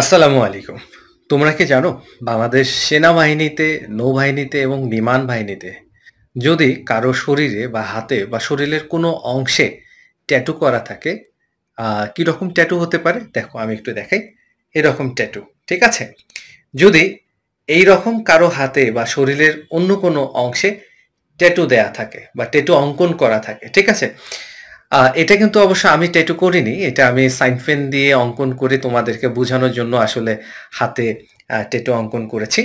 আসসালামু আলাইকুম তোমরা কি জানো বাংলাদেশ সেনাবাহিনীতে নৌবাহিনীতে এবং বিমান বাহিনীতে যদি কারো শরীরে বা হাতে বা শরীরের কোনো অংশে ট্যাটু করা থাকে কীরকম ট্যাটু হতে পারে দেখো আমি একটু দেখাই এরকম ট্যাটু ঠিক আছে যদি এই রকম কারো হাতে বা শরীরের অন্য কোনো অংশে ট্যাটু দেয়া থাকে বা ট্যাটু অঙ্কন করা থাকে ঠিক আছে এটা কিন্তু অবশ্য আমি ট্যাটু করিনি। এটা আমি সাইন দিয়ে অঙ্কন করে তোমাদেরকে বোঝানোর জন্য আসলে হাতে টেটু ট্যাটু অঙ্কন করেছি।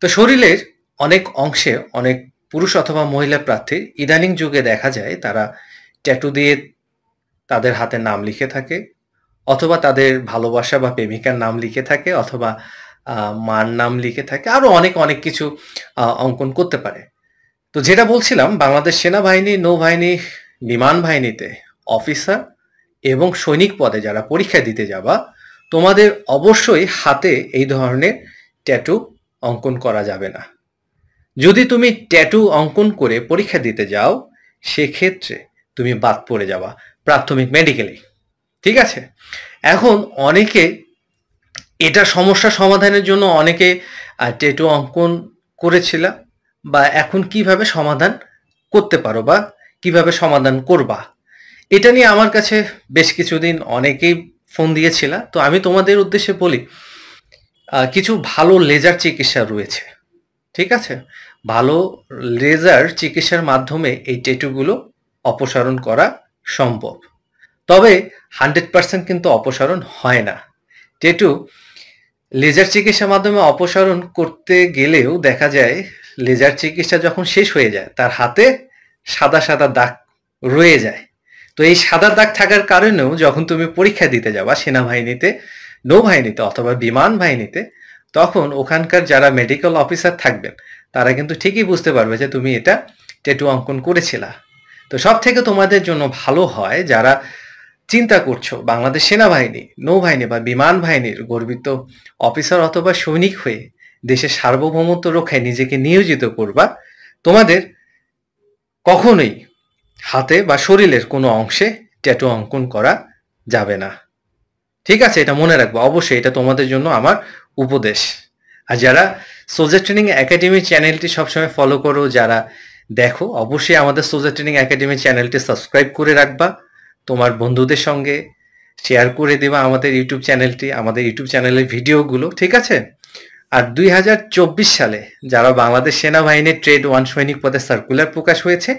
তো শরীরের অনেক অংশে অনেক পুরুষ অথবা মহিলা প্রার্থী ইদানিং যুগে দেখা যায় তারা ট্যাটু দিয়ে তাদের হাতে নাম লিখে থাকে অথবা তাদের ভালোবাসা বা প্রেমিকার নাম লিখে থাকে অথবা মার নাম লিখে থাকে। আরও অনেক, অনেক কিছু অঙ্কন করতে পারে। তো যেটা বলছিলাম বাংলাদেশ সেনাবাহিনী, নৌবাহিনী বিমান বাহিনীতে অফিসার এবং সৈনিক পদে যারা পরীক্ষা দিতে যাবা তোমাদের অবশ্যই হাতে এই ধরনের ট্যাটু অঙ্কন করা যাবে না যদি তুমি ট্যাটু অঙ্কন করে পরীক্ষা দিতে যাও সেক্ষেত্রে তুমি বাদ পড়ে যাবা প্রাথমিক মেডিকেলে ঠিক আছে এখন অনেকে এটা সমস্যা সমাধানের জন্য অনেকে ট্যাটু অঙ্কন করেছিল বা এখন কিভাবে সমাধান করতে পারো বা কিভাবে সমাধান করবা এটা নিয়ে আমার কাছে বেশ কিছুদিন অনেকেই ফোন দিয়েছিল তো আমি তোমাদের উদ্দেশ্যে বলি কিছু ভালো লেজার চিকিৎসা রয়েছে ঠিক আছে ভালো লেজার চিকিৎসার মাধ্যমে এই টেটুগুলো অপসারণ করা সম্ভব তবে হান্ড্রেড পার্সেন্ট কিন্তু অপসারণ হয় না টেটু লেজার চিকিৎসার মাধ্যমে অপসারণ করতে গেলেও দেখা যায় লেজার চিকিৎসা যখন শেষ হয়ে যায় তার হাতে সাদা সাদা দাগ রয়ে যায় তো এই সাদা দাগ থাকার কারণেও যখন তুমি পরীক্ষা দিতে যাবা সেনাবাহিনীতে নৌবাহিনীতে অথবা বিমান বাহিনীতে তখন ওখানকার যারা মেডিকেল অফিসার থাকবেন তারা কিন্তু ঠিকই বুঝতে পারবে যে তুমি এটা টেটু অঙ্কন করেছিলা তো সব থেকে তোমাদের জন্য ভালো হয় যারা চিন্তা করছো বাংলাদেশ সেনাবাহিনী নৌবাহিনী বা বিমান বাহিনীর গর্বিত অফিসার অথবা সৈনিক হয়ে দেশের সার্বভৌমত্ব রক্ষায় নিজেকে নিয়োজিত করবা তোমাদের কখনোই হাতে বা শরীরের কোনো অংশে ট্যাটু অঙ্কন করা যাবে না ঠিক আছে এটা মনে রাখবো অবশ্যই এটা তোমাদের জন্য আমার উপদেশ আর যারা সোজা ট্রেনিং একাডেমি চ্যানেলটি সবসময় ফলো করো যারা দেখো অবশ্যই আমাদের সোজা ট্রেনিং একাডেমি চ্যানেলটি সাবস্ক্রাইব করে রাখবা তোমার বন্ধুদের সঙ্গে শেয়ার করে দেবা আমাদের ইউটিউব চ্যানেলটি আমাদের ইউটিউব চ্যানেলের ভিডিওগুলো ঠিক আছে আর দুই সালে যারা বাংলাদেশ সেনাবাহিনীর ট্রেড ওয়ান সৈনিক পদে সার্কুলার প্রকাশ হয়েছে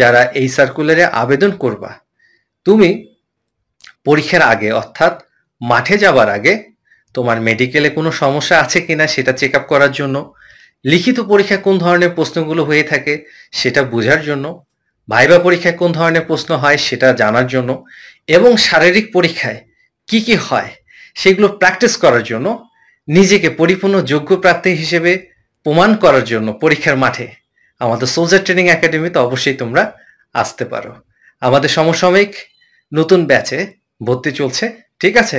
যারা এই সার্কুলারে আবেদন করবা তুমি পরীক্ষার আগে অর্থাৎ মাঠে যাবার আগে তোমার মেডিকেলে কোনো সমস্যা আছে কিনা সেটা চেক আপ করার জন্য লিখিত পরীক্ষা কোন ধরনের প্রশ্নগুলো হয়ে থাকে সেটা বোঝার জন্য ভাইবা পরীক্ষায় কোন ধরনের প্রশ্ন হয় সেটা জানার জন্য এবং শারীরিক পরীক্ষায় কি কি হয় সেগুলো প্র্যাকটিস করার জন্য নিজেকে পরিপূর্ণ যোগ্য প্রার্থী হিসেবে প্রমাণ করার জন্য পরীক্ষার মাঠে আমাদের সোলজার ট্রেনিং একাডেমিতে অবশ্যই তোমরা আসতে পারো আমাদের সমসাময়িক নতুন ব্যাচে ভর্তি চলছে ঠিক আছে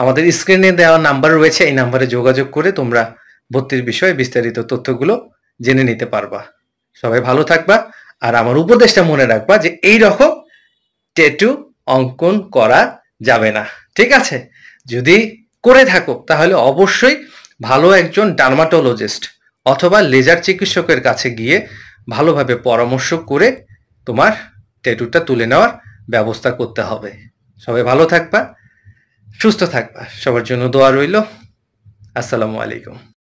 আমাদের স্ক্রিনে দেওয়া নাম্বার রয়েছে এই নাম্বারে যোগাযোগ করে তোমরা ভর্তির বিষয়ে বিস্তারিত তথ্যগুলো জেনে নিতে পারবা সবাই ভালো থাকবা আর আমার উপদেশটা মনে রাখবা যে এই রকম টেটু অঙ্কন করা যাবে না ঠিক আছে যদি করে থাকো তাহলে অবশ্যই ভালো একজন ডার্মাটোলজিস্ট অথবা লেজার চিকিৎসকের কাছে গিয়ে ভালোভাবে পরামর্শ করে তোমার ট্যাটুটা তুলে নেওয়ার ব্যবস্থা করতে হবে সবাই ভালো থাকবা সুস্থ থাকবা সবার জন্য দোয়া রইল আসসালামু আলাইকুম